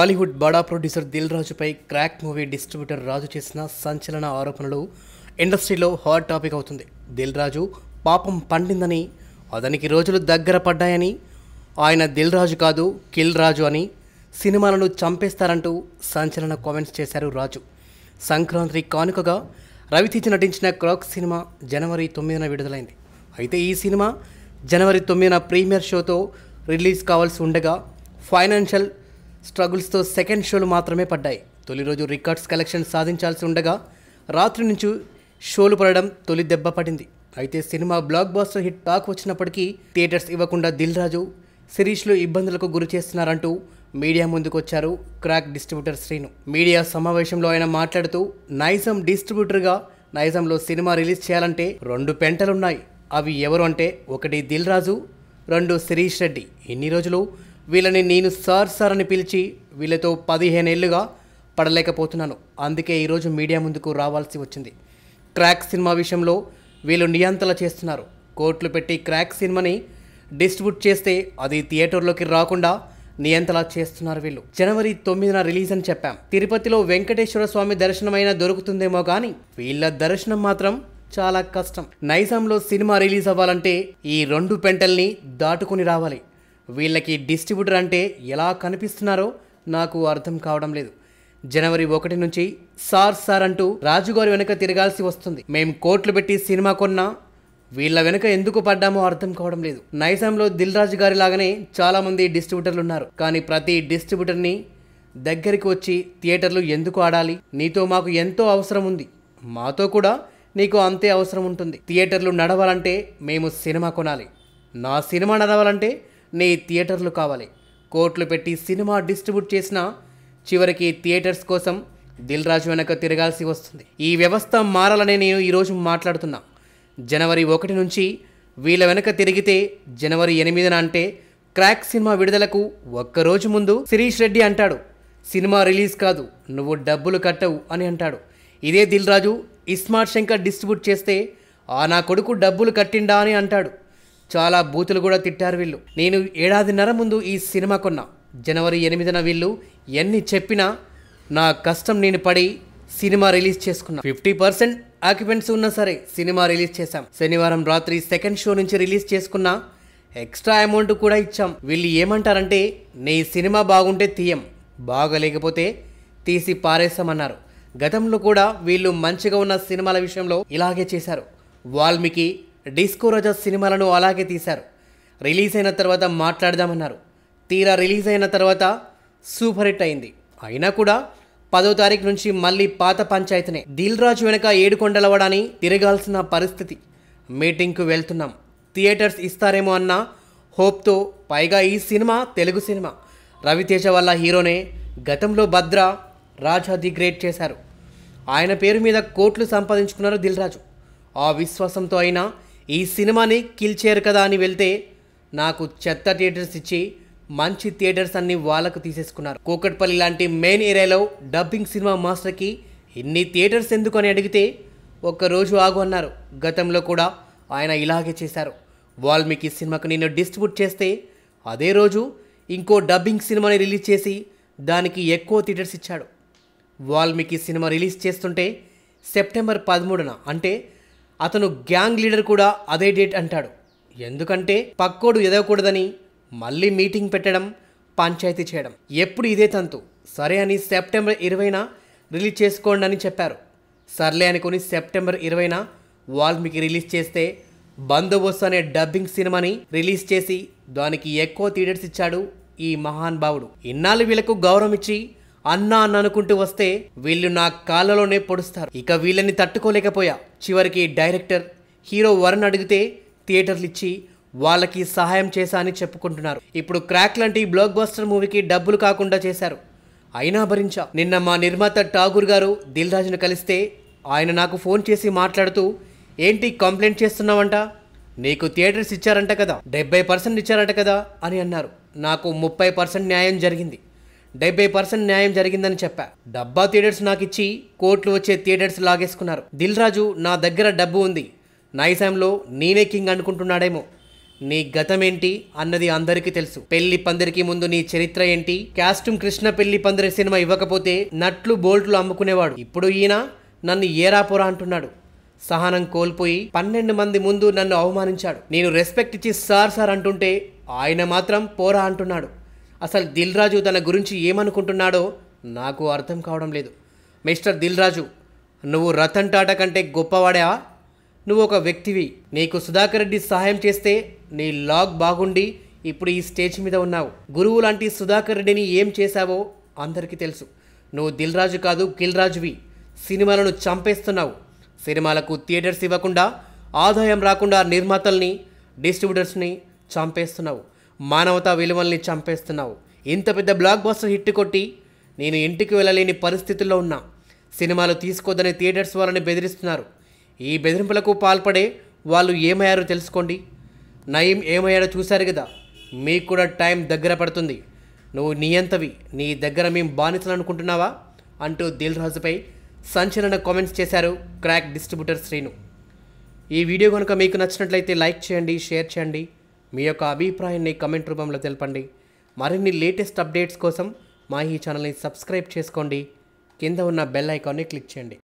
టాలీవుడ్ బడా ప్రొడ్యూసర్ దిల్ రాజుపై Krack movie distributor Raju చేసిన సంచలన ఆరోపణలు ఇండస్ట్రీలో హాట్ టాపిక్ అవుతుంది దిల్ రాజు పాపం పండిందని అతనికి రోజులు దగ్గర పడ్డాయని ఆయన దిల్ రాజు కాదు కిల్ రాజు అని సినిమాలను చంపేస్తారంటూ సంచలన కామెంట్స్ చేశారు రాజు సంక్రాంతి కానుకగా రవితీజ నటించిన క్రాక్ సినిమా జనవరి తొమ్మిదిన విడుదలైంది అయితే ఈ సినిమా జనవరి తొమ్మిదిన ప్రీమియర్ షోతో రిలీజ్ కావాల్సి ఉండగా ఫైనాన్షియల్ స్ట్రగుల్స్తో సెకండ్ షోలు మాత్రమే పడ్డాయి తొలి రోజు రికార్డ్స్ కలెక్షన్ సాధించాల్సి ఉండగా రాత్రి నుంచి షోలు పడడం తొలి దెబ్బ పడింది అయితే సినిమా బ్లాక్ బాస్టర్ హిట్ టాక్ వచ్చినప్పటికీ థియేటర్స్ ఇవ్వకుండా దిల్ రాజు సిరీస్లో ఇబ్బందులకు గురి చేస్తున్నారంటూ మీడియా ముందుకొచ్చారు క్రాక్ డిస్ట్రిబ్యూటర్ శ్రీను మీడియా సమావేశంలో ఆయన మాట్లాడుతూ నైజం డిస్ట్రిబ్యూటర్గా నైజంలో సినిమా రిలీజ్ చేయాలంటే రెండు పెంటలున్నాయి అవి ఎవరు అంటే ఒకటి దిల్ రాజు రెండు శిరీష్ రెడ్డి ఇన్ని రోజులు వీళ్ళని నేను సార్ సార్ అని పిలిచి వీళ్ళతో పదిహేను ఏళ్ళుగా పడలేకపోతున్నాను అందుకే ఈరోజు మీడియా ముందుకు రావాల్సి వచ్చింది క్రాక్ సినిమా విషయంలో వీళ్ళు నియంతల చేస్తున్నారు కోట్లు పెట్టి క్రాక్ సినిమాని డిస్ట్రిబ్యూట్ చేస్తే అది థియేటర్లోకి రాకుండా నియంత్రణ చేస్తున్నారు వీళ్ళు జనవరి తొమ్మిదిన రిలీజ్ అని చెప్పాం తిరుపతిలో వెంకటేశ్వర స్వామి దర్శనమైనా దొరుకుతుందేమో కానీ వీళ్ళ దర్శనం మాత్రం చాలా కష్టం నైజాంలో సినిమా రిలీజ్ అవ్వాలంటే ఈ రెండు పెంటల్ని దాటుకుని రావాలి వీళ్ళకి డిస్ట్రిబ్యూటర్ అంటే ఎలా కనిపిస్తున్నారో నాకు అర్థం కావడం లేదు జనవరి ఒకటి నుంచి సార్ సార్ అంటూ రాజుగారి వెనుక తిరగాల్సి వస్తుంది మేము కోట్లు పెట్టి సినిమా కొన్నా వీళ్ళ వెనుక ఎందుకు పడ్డామో అర్థం కావడం లేదు నైజాంలో దిల్ రాజు గారి లాగానే చాలామంది డిస్ట్రిబ్యూటర్లు ఉన్నారు కానీ ప్రతి డిస్ట్రిబ్యూటర్ని దగ్గరికి వచ్చి థియేటర్లు ఎందుకు ఆడాలి నీతో మాకు ఎంతో అవసరం ఉంది మాతో కూడా నీకు అంతే అవసరం ఉంటుంది థియేటర్లు నడవాలంటే మేము సినిమా కొనాలి నా సినిమా నడవాలంటే నీ థియేటర్లు కావాలి కోట్లు పెట్టి సినిమా డిస్ట్రిబ్యూట్ చేసినా చివరికి థియేటర్స్ కోసం దిల్ రాజు వెనక తిరగాల్సి వస్తుంది ఈ వ్యవస్థ మారాలనే నేను ఈరోజు మాట్లాడుతున్నా జనవరి ఒకటి నుంచి వీళ్ళ వెనక తిరిగితే జనవరి ఎనిమిదిన అంటే క్రాక్ సినిమా విడుదలకు ఒక్కరోజు ముందు శిరీష్ రెడ్డి అంటాడు సినిమా రిలీజ్ కాదు నువ్వు డబ్బులు కట్టవు అని అంటాడు ఇదే దిల్ రాజు ఇస్మార్ట్ శంకర్ డిస్ట్రిబ్యూట్ చేస్తే ఆ నా కొడుకు డబ్బులు కట్టిండా అని అంటాడు చాలా బూతులు కూడా తిట్టారు వీళ్ళు నేను ఏడాదిన్నర ముందు ఈ సినిమా కొన్నా జనవరి ఎనిమిదిన వీళ్ళు ఎన్ని చెప్పినా నా కష్టం నేను పడి సినిమా రిలీజ్ చేసుకున్నా ఫిఫ్టీ పర్సెంట్ ఆక్యుపెంట్స్ ఉన్నా సరే సినిమా రిలీజ్ చేశాం శనివారం రాత్రి సెకండ్ షో నుంచి రిలీజ్ చేసుకున్న ఎక్స్ట్రా అమౌంట్ కూడా ఇచ్చాం వీళ్ళు ఏమంటారంటే నీ సినిమా బాగుంటే తీయం బాగలేకపోతే తీసి పారేస్తామన్నారు గతంలో కూడా వీళ్ళు మంచిగా ఉన్న సినిమాల విషయంలో ఇలాగే చేశారు వాల్మీకి డిస్కో రజా సినిమాలను అలాగే తీశారు రిలీజ్ అయిన తర్వాత మాట్లాడదామన్నారు తీరా రిలీజ్ అయిన తర్వాత సూపర్ హిట్ అయింది అయినా కూడా పదో తారీఖు నుంచి మళ్ళీ పాత పంచాయతీనే దిల్ రాజు వెనక ఏడుకొండలవడాని తిరగాల్సిన పరిస్థితి మీటింగ్కు వెళ్తున్నాం థియేటర్స్ ఇస్తారేమో అన్న హోప్తో పైగా ఈ సినిమా తెలుగు సినిమా రవితేజ వల్ల హీరోనే గతంలో భద్ర రాజా ది గ్రేట్ చేశారు ఆయన పేరు మీద కోట్లు సంపాదించుకున్నారు దిల్ రాజు ఆ విశ్వాసంతో అయినా ఈ సినిమాని కిల్ చేయరు కదా అని వెళ్తే నాకు చెత్త థియేటర్స్ ఇచ్చి మంచి థియేటర్స్ అన్ని వాళ్ళకు తీసేసుకున్నారు కూకట్పల్లి లాంటి మెయిన్ ఏరియాలో డబ్బింగ్ సినిమా మాస్టర్కి ఇన్ని థియేటర్స్ ఎందుకు అని అడిగితే ఒక్కరోజు ఆగు అన్నారు గతంలో కూడా ఆయన ఇలాగే చేశారు వాల్మీకి సినిమాకు నేను డిస్ట్రిబ్యూట్ చేస్తే అదే రోజు ఇంకో డబ్బింగ్ సినిమాని రిలీజ్ చేసి దానికి ఎక్కువ థియేటర్స్ ఇచ్చాడు వాల్మీకి సినిమా రిలీజ్ చేస్తుంటే సెప్టెంబర్ పదమూడున అంటే అతను గ్యాంగ్ లీడర్ కూడా అదే డేట్ అంటాడు ఎందుకంటే పక్కోడు ఎదగకూడదని మళ్ళీ మీటింగ్ పెట్టడం పంచాయతీ చేయడం ఎప్పుడు ఇదే తంతు సరే అని సెప్టెంబర్ ఇరవైన రిలీజ్ చేసుకోండి అని చెప్పారు సర్లే అనుకుని సెప్టెంబర్ ఇరవైన వాల్మీకి రిలీజ్ చేస్తే బందోబస్తు అనే డబ్బింగ్ సినిమాని రిలీజ్ చేసి దానికి ఎక్కువ థియేటర్స్ ఇచ్చాడు ఈ మహాన్ భావుడు ఇన్నాళ్ళు వీళ్ళకు గౌరవం ఇచ్చి అన్నా అని అనుకుంటూ వస్తే వీళ్ళు నా కాళ్ళలోనే పొడుస్తారు ఇక వీళ్ళని తట్టుకోలేకపోయా చివరికి డైరెక్టర్ హీరో వరుణ్ అడిగితే థియేటర్లు ఇచ్చి వాళ్ళకి సహాయం చేశా అని చెప్పుకుంటున్నారు ఇప్పుడు క్రాక్ లాంటి బ్లాక్ బస్టర్ మూవీకి డబ్బులు కాకుండా చేశారు అయినా భరించా నిన్న మా నిర్మాత ఠాగూర్ గారు దిల్ రాజును కలిస్తే ఆయన నాకు ఫోన్ చేసి మాట్లాడుతూ ఏంటి కంప్లైంట్ చేస్తున్నావంట నీకు థియేటర్స్ ఇచ్చారంట కదా డెబ్బై పర్సెంట్ ఇచ్చారంట కదా అని అన్నారు నాకు ముప్పై పర్సెంట్ న్యాయం జరిగింది డెబ్బై పర్సెంట్ న్యాయం జరిగిందని చెప్పా డబ్బా థియేటర్స్ నాకు ఇచ్చి కోట్లు వచ్చే థియేటర్స్ లాగేసుకున్నారు దిల్ రాజు నా దగ్గర డబ్బు ఉంది నైసాంలో నేనే కింగ్ అనుకుంటున్నాడేమో నీ గతమేంటి అన్నది అందరికీ తెలుసు పెళ్లి పందిరికి ముందు నీ చరిత్ర ఏంటి క్యాస్టుమ్ కృష్ణ పెళ్లి పందిరి సినిమా ఇవ్వకపోతే నట్లు బోల్ట్లు అమ్ముకునేవాడు ఇప్పుడు ఈయన నన్ను ఏరా పోరా అంటున్నాడు సహనం కోల్పోయి పన్నెండు మంది ముందు నన్ను అవమానించాడు నేను రెస్పెక్ట్ ఇచ్చి సార్ సార్ అంటుంటే ఆయన మాత్రం పోరా అంటున్నాడు అసలు దిల్రాజు తన గురించి ఏమనుకుంటున్నాడో నాకు అర్థం కావడం లేదు మిస్టర్ దిల్రాజు నువ్వు రతన్ టాటా కంటే గొప్పవాడా నువ్వు ఒక వ్యక్తివి నీకు సుధాకర్ రెడ్డి సహాయం చేస్తే నీ లాగ్ బాగుండి ఇప్పుడు ఈ స్టేజ్ మీద ఉన్నావు గురువు లాంటి సుధాకర్ రెడ్డిని ఏం చేశావో అందరికీ తెలుసు నువ్వు దిల్రాజు కాదు రాజువి సినిమాలను చంపేస్తున్నావు సినిమాలకు థియేటర్స్ ఇవ్వకుండా ఆదాయం రాకుండా నిర్మాతల్ని డిస్ట్రిబ్యూటర్స్ని చంపేస్తున్నావు మానవతా విలువల్ని చంపేస్తున్నావు ఇంత పెద్ద బ్లాక్ బస్టర్ హిట్ కొట్టి నేను ఇంటికి వెళ్ళలేని పరిస్థితుల్లో ఉన్నా సినిమాలు తీసుకోదని థియేటర్స్ వాళ్ళని బెదిరిస్తున్నారు ఈ బెదిరింపులకు పాల్పడే వాళ్ళు ఏమయ్యారో తెలుసుకోండి నయం ఏమయ్యాడో చూశారు కదా మీకు కూడా టైం దగ్గర పడుతుంది నువ్వు నీయంతవి నీ దగ్గర మేము బానిసలు అంటూ దిల్ రాజుపై సంచలన కామెంట్స్ చేశారు క్రాక్ డిస్ట్రిబ్యూటర్ శ్రీను ఈ వీడియో కనుక మీకు నచ్చినట్లయితే లైక్ చేయండి షేర్ చేయండి మీ యొక్క అభిప్రాయాన్ని కమెంట్ రూపంలో తెలపండి మరిన్ని లేటెస్ట్ అప్డేట్స్ కోసం మా ఈ ఛానల్ని సబ్స్క్రైబ్ చేసుకోండి కింద ఉన్న బెల్ ఐకాన్ని క్లిక్ చేయండి